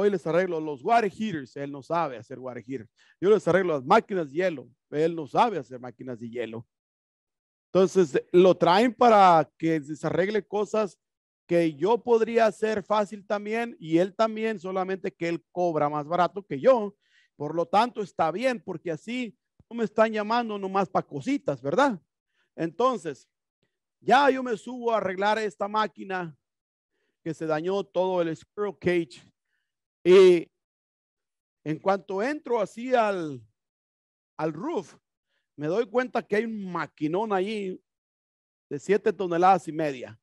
hoy les arreglo los water heaters, él no sabe hacer water heaters. Yo les arreglo las máquinas de hielo, él no sabe hacer máquinas de hielo. Entonces, lo traen para que se arregle cosas que yo podría hacer fácil también y él también, solamente que él cobra más barato que yo. Por lo tanto, está bien, porque así no me están llamando nomás para cositas, ¿verdad? Entonces, ya yo me subo a arreglar esta máquina que se dañó todo el squirrel cage y en cuanto entro así al, al roof, me doy cuenta que hay un maquinón allí de siete toneladas y media.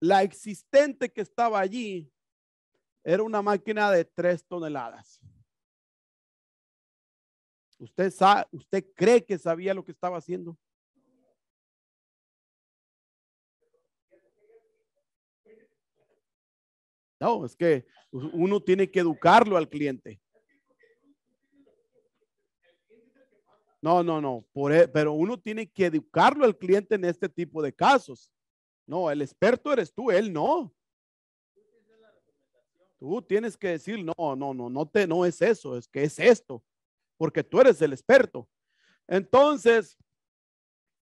La existente que estaba allí era una máquina de tres toneladas. ¿Usted, sabe, ¿Usted cree que sabía lo que estaba haciendo? No, es que uno tiene que educarlo al cliente. No, no, no, e, pero uno tiene que educarlo al cliente en este tipo de casos. No, el experto eres tú, él no. Tú tienes que decir, no, no, no, no te, no es eso, es que es esto, porque tú eres el experto. Entonces,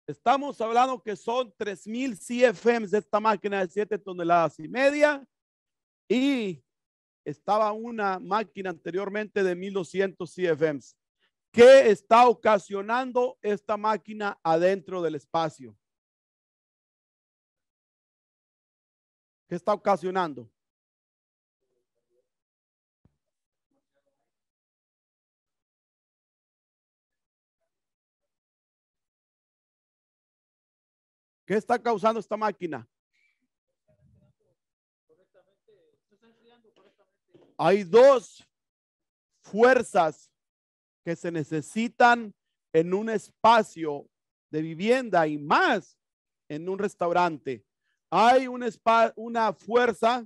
estamos hablando que son 3000 CFMs de esta máquina de 7 toneladas y media y estaba una máquina anteriormente de 1200 CFMs. ¿Qué está ocasionando esta máquina adentro del espacio? ¿Qué está ocasionando? ¿Qué está causando esta máquina? Hay dos fuerzas que se necesitan en un espacio de vivienda y más en un restaurante. Hay una fuerza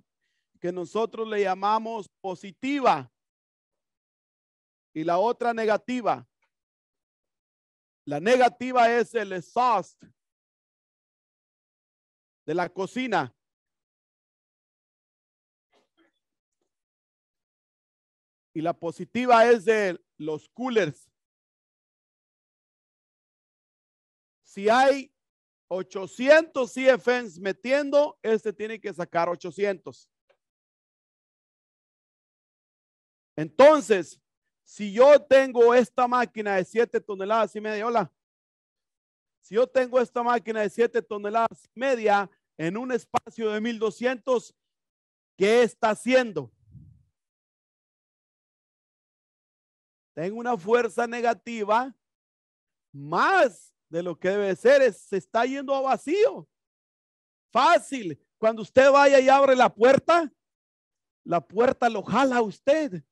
que nosotros le llamamos positiva y la otra negativa. La negativa es el exhaust de la cocina y la positiva es de los coolers. Si hay 800 CFNs metiendo, este tiene que sacar 800. Entonces, si yo tengo esta máquina de 7 toneladas y media, hola. Si yo tengo esta máquina de 7 toneladas y media en un espacio de 1200, ¿qué está haciendo? Tengo una fuerza negativa más de lo que debe ser, se está yendo a vacío. Fácil, cuando usted vaya y abre la puerta, la puerta lo jala a usted.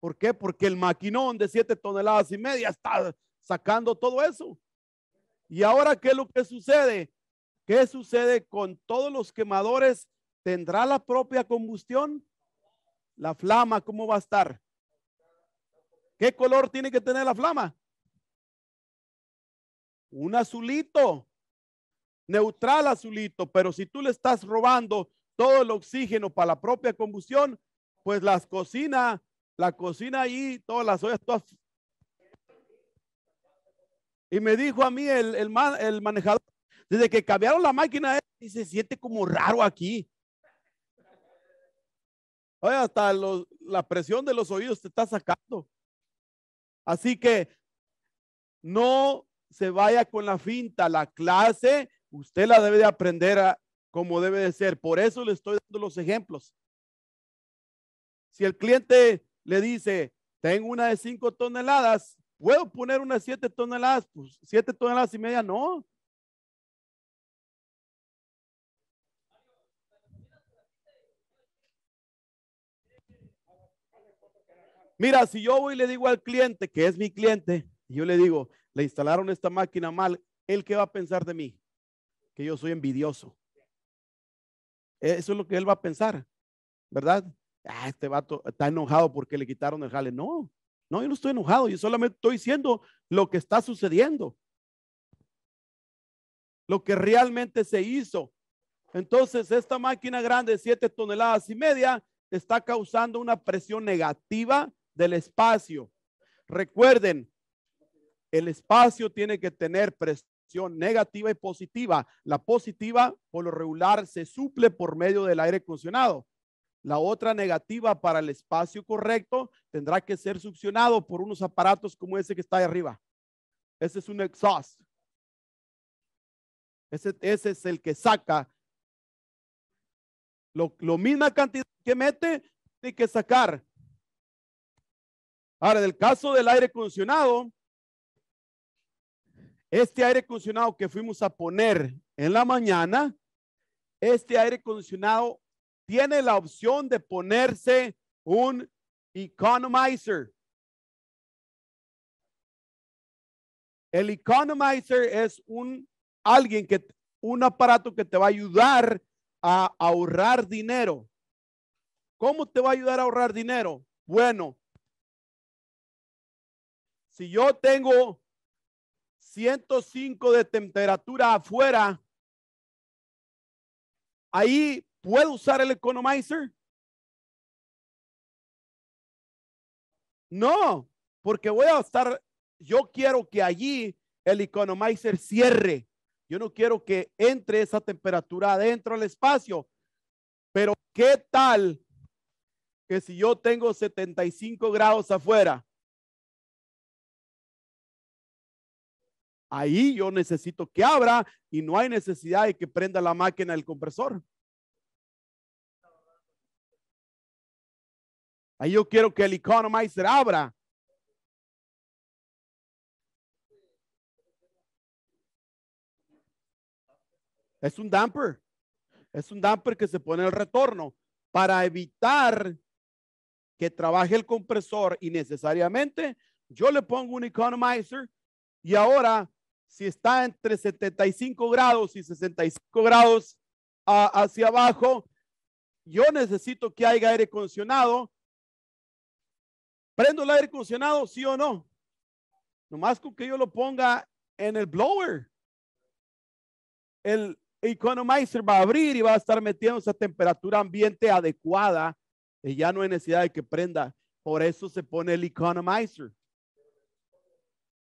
¿Por qué? Porque el maquinón de siete toneladas y media está sacando todo eso. Y ahora, ¿qué es lo que sucede? ¿Qué sucede con todos los quemadores? ¿Tendrá la propia combustión? La flama, ¿cómo va a estar? ¿Qué color tiene que tener la flama? Un azulito, neutral azulito, pero si tú le estás robando todo el oxígeno para la propia combustión, pues las cocina, la cocina ahí, todas las ollas, todas. Y me dijo a mí el, el manejador, desde que cambiaron la máquina, se eh, siente como raro aquí. Oye, hasta la presión de los oídos te está sacando. Así que no se vaya con la finta. La clase usted la debe de aprender a, como debe de ser. Por eso le estoy dando los ejemplos. Si el cliente le dice, tengo una de 5 toneladas, ¿puedo poner una de 7 toneladas? Pues 7 toneladas y media, no. Mira, si yo voy y le digo al cliente, que es mi cliente, y yo le digo, le instalaron esta máquina mal, ¿él qué va a pensar de mí? Que yo soy envidioso. Eso es lo que él va a pensar, ¿verdad? Ah, este vato está enojado porque le quitaron el jale. No, no, yo no estoy enojado, yo solamente estoy diciendo lo que está sucediendo. Lo que realmente se hizo. Entonces, esta máquina grande de 7 toneladas y media está causando una presión negativa del espacio. Recuerden, el espacio tiene que tener presión negativa y positiva. La positiva, por lo regular, se suple por medio del aire condicionado. La otra negativa para el espacio correcto tendrá que ser succionado por unos aparatos como ese que está ahí arriba. Ese es un exhaust. Ese, es el que saca. Lo, lo misma cantidad que mete, tiene que sacar Ahora, en el caso del aire acondicionado, este aire acondicionado que fuimos a poner en la mañana, este aire acondicionado tiene la opción de ponerse un economizer. El economizer es un alguien que un aparato que te va a ayudar a ahorrar dinero. ¿Cómo te va a ayudar a ahorrar dinero? Bueno, si yo tengo 105 de temperatura afuera, ahí puedo usar el economizer. No, porque voy a estar, yo quiero que allí el economizer cierre. Yo no quiero que entre esa temperatura adentro al espacio. Pero ¿qué tal que si yo tengo 75 grados afuera? Ahí yo necesito que abra y no hay necesidad de que prenda la máquina del compresor. Ahí yo quiero que el economizer abra. Es un damper. Es un damper que se pone el retorno para evitar que trabaje el compresor innecesariamente. Yo le pongo un economizer y ahora si está entre 75 grados y 65 grados hacia abajo, yo necesito que haya aire acondicionado. ¿Prendo el aire acondicionado, sí o no? Nomás con que yo lo ponga en el blower. El economizer va a abrir y va a estar metiendo esa temperatura ambiente adecuada. Y ya no hay necesidad de que prenda. Por eso se pone el economizer.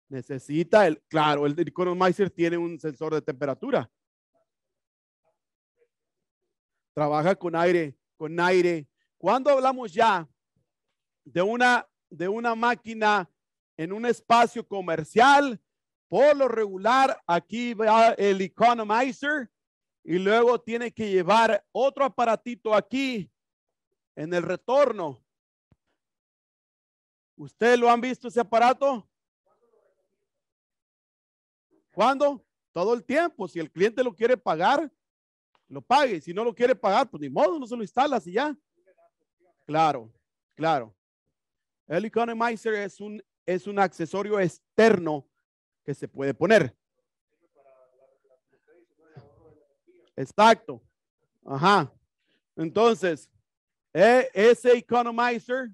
Necesita el, claro, el Economizer tiene un sensor de temperatura. Trabaja con aire, con aire. Cuando hablamos ya de una, de una máquina en un espacio comercial, por lo regular, aquí va el Economizer y luego tiene que llevar otro aparatito aquí en el retorno. ¿Ustedes lo han visto ese aparato? ¿Cuándo? Todo el tiempo. Si el cliente lo quiere pagar, lo pague. Si no lo quiere pagar, pues ni modo, no se lo instalas y ya. Claro, claro. El Economizer es un, es un accesorio externo que se puede poner. Exacto. Ajá. Entonces, e, ese Economizer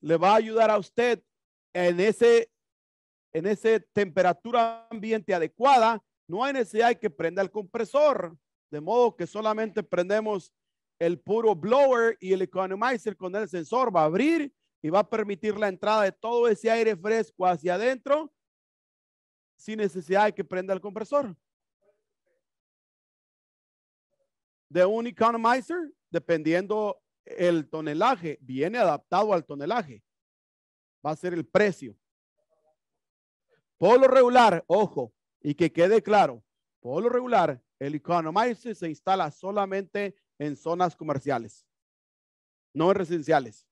le va a ayudar a usted en ese en esa temperatura ambiente adecuada, no hay necesidad de que prenda el compresor, de modo que solamente prendemos el puro blower y el economizer con el sensor va a abrir y va a permitir la entrada de todo ese aire fresco hacia adentro sin necesidad de que prenda el compresor. De un economizer, dependiendo el tonelaje, viene adaptado al tonelaje. Va a ser el precio. Polo regular, ojo, y que quede claro, polo regular, el Economizer se instala solamente en zonas comerciales, no en residenciales.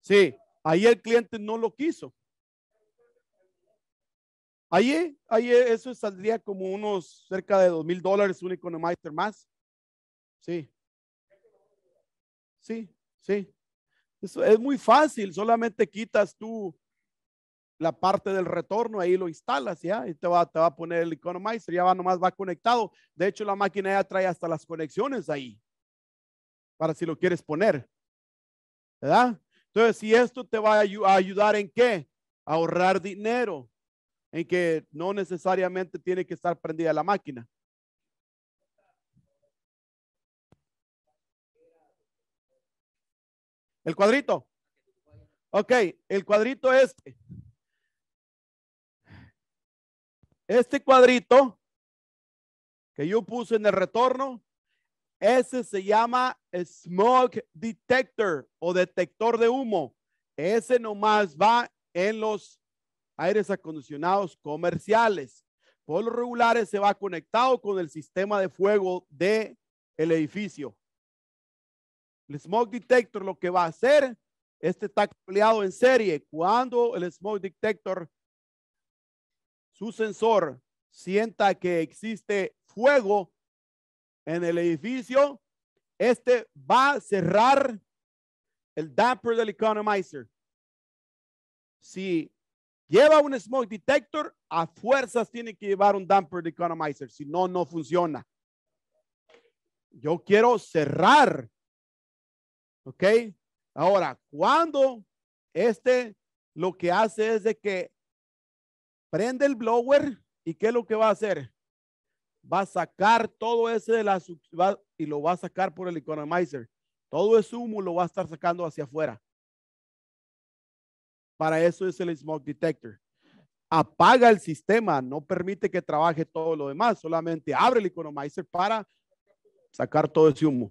Sí, ahí el cliente no lo quiso. Ahí, ahí eso saldría como unos cerca de dos mil dólares un Economizer más. Sí sí, sí. Eso es muy fácil, solamente quitas tú la parte del retorno, ahí lo instalas, ¿ya? Y te va, te va a poner el Economizer, ya va nomás va conectado. De hecho, la máquina ya trae hasta las conexiones ahí, para si lo quieres poner, ¿verdad? Entonces, si esto te va a ayudar en qué? ahorrar dinero, en que no necesariamente tiene que estar prendida la máquina. ¿El cuadrito? Ok, el cuadrito este. Este cuadrito que yo puse en el retorno, ese se llama smoke detector o detector de humo. Ese nomás va en los aires acondicionados comerciales. Por lo regulares se va conectado con el sistema de fuego de el edificio. El smoke detector lo que va a hacer, este está empleado en serie. Cuando el smoke detector, su sensor, sienta que existe fuego en el edificio, este va a cerrar el damper del economizer. Si lleva un smoke detector, a fuerzas tiene que llevar un damper del economizer, si no, no funciona. Yo quiero cerrar ¿Ok? Ahora, cuando este lo que hace es de que prende el blower y qué es lo que va a hacer? Va a sacar todo ese de la y lo va a sacar por el economizer. Todo ese humo lo va a estar sacando hacia afuera. Para eso es el smoke detector. Apaga el sistema, no permite que trabaje todo lo demás, solamente abre el economizer para sacar todo ese humo.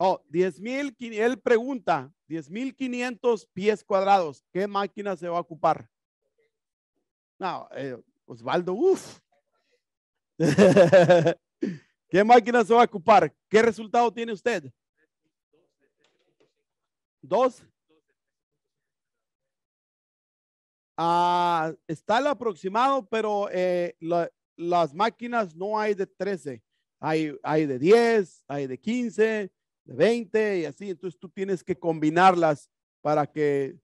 Oh, 10 él pregunta, 10.500 mil pies cuadrados, ¿qué máquina se va a ocupar? No, eh, Osvaldo, uff. ¿Qué máquina se va a ocupar? ¿Qué resultado tiene usted? Dos. Ah, está el aproximado, pero eh, las máquinas no hay de 13. Hay, hay de 10, hay de 15, de 20 y así. Entonces tú tienes que combinarlas para que...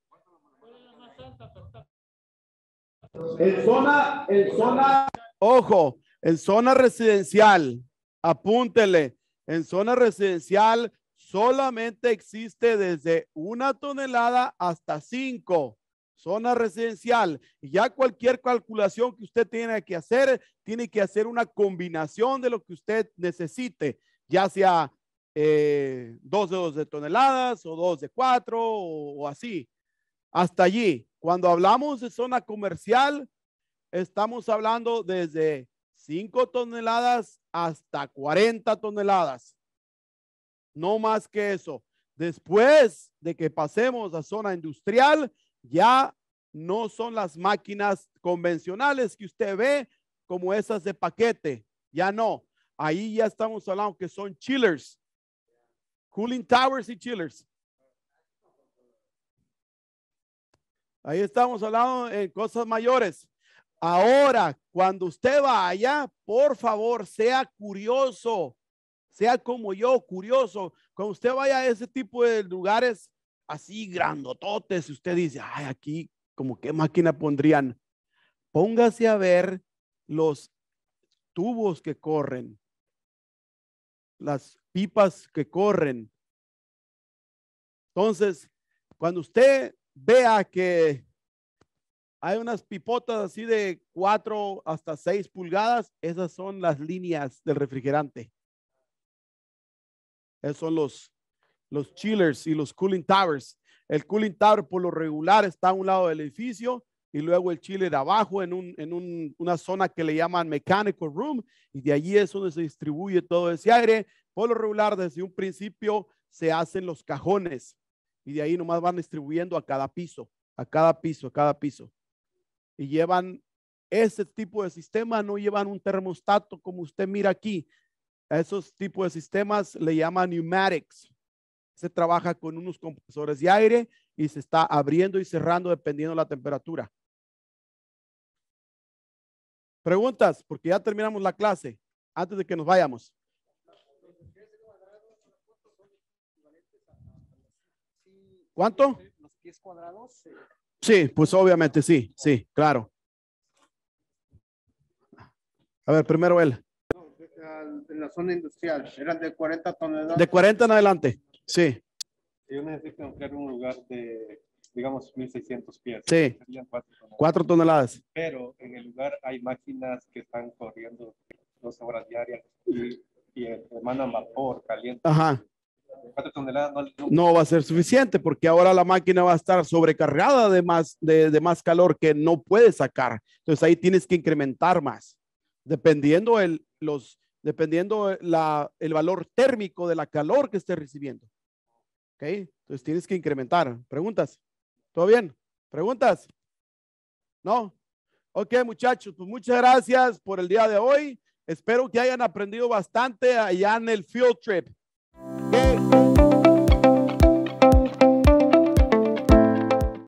En zona, en zona... Ojo, en zona residencial, apúntele, en zona residencial solamente existe desde una tonelada hasta cinco. Zona residencial. Ya cualquier calculación que usted tiene que hacer, tiene que hacer una combinación de lo que usted necesite, ya sea eh, dos de toneladas o dos de cuatro o, así. Hasta allí. Cuando hablamos de zona comercial, estamos hablando desde cinco toneladas hasta 40 toneladas. No más que eso. Después de que pasemos a zona industrial, ya no son las máquinas convencionales que usted ve como esas de paquete. Ya no. Ahí ya estamos hablando que son chillers, Cooling towers y chillers. Ahí estamos hablando en eh, cosas mayores. Ahora, cuando usted vaya, por favor, sea curioso, sea como yo, curioso. Cuando usted vaya a ese tipo de lugares así grandototes, usted dice, ay, aquí, como qué máquina pondrían. Póngase a ver los tubos que corren, las pipas que corren. Entonces, cuando usted vea que hay unas pipotas así de cuatro hasta 6 pulgadas, esas son las líneas del refrigerante. Esos son los, los chillers y los cooling towers. El cooling tower por lo regular está a un lado del edificio y luego el chile de abajo en, un, en un, una zona que le llaman mechanical room y de allí es donde se distribuye todo ese aire. Por lo regular, desde un principio se hacen los cajones y de ahí nomás van distribuyendo a cada piso, a cada piso, a cada piso. Y llevan ese tipo de sistema, no llevan un termostato como usted mira aquí. A esos tipos de sistemas le llaman pneumatics. Se trabaja con unos compresores de aire y se está abriendo y cerrando dependiendo de la temperatura. Preguntas, porque ya terminamos la clase, antes de que nos vayamos. ¿Cuánto? Los pies cuadrados. Sí, pues obviamente, sí, sí, claro. A ver, primero él. En la zona industrial, eran de 40 toneladas. De 40 en adelante, sí. Yo necesito encontrar un lugar de digamos 1600 pies. Sí. cuatro toneladas. Pero en el lugar hay máquinas que están corriendo 12 horas diarias y, y eh, más vapor caliente. Ajá. Cuatro toneladas no, va a ser suficiente porque ahora la máquina va a estar sobrecargada de más, de, más calor que no puede sacar. Entonces ahí tienes que incrementar más. Dependiendo el, los, dependiendo la, el valor térmico de la calor que esté recibiendo. ¿Ok? Entonces tienes que incrementar. ¿Preguntas? ¿Todo bien? ¿Preguntas? ¿No? Ok, muchachos, pues muchas gracias por el día de hoy. Espero que hayan aprendido bastante allá en el field trip.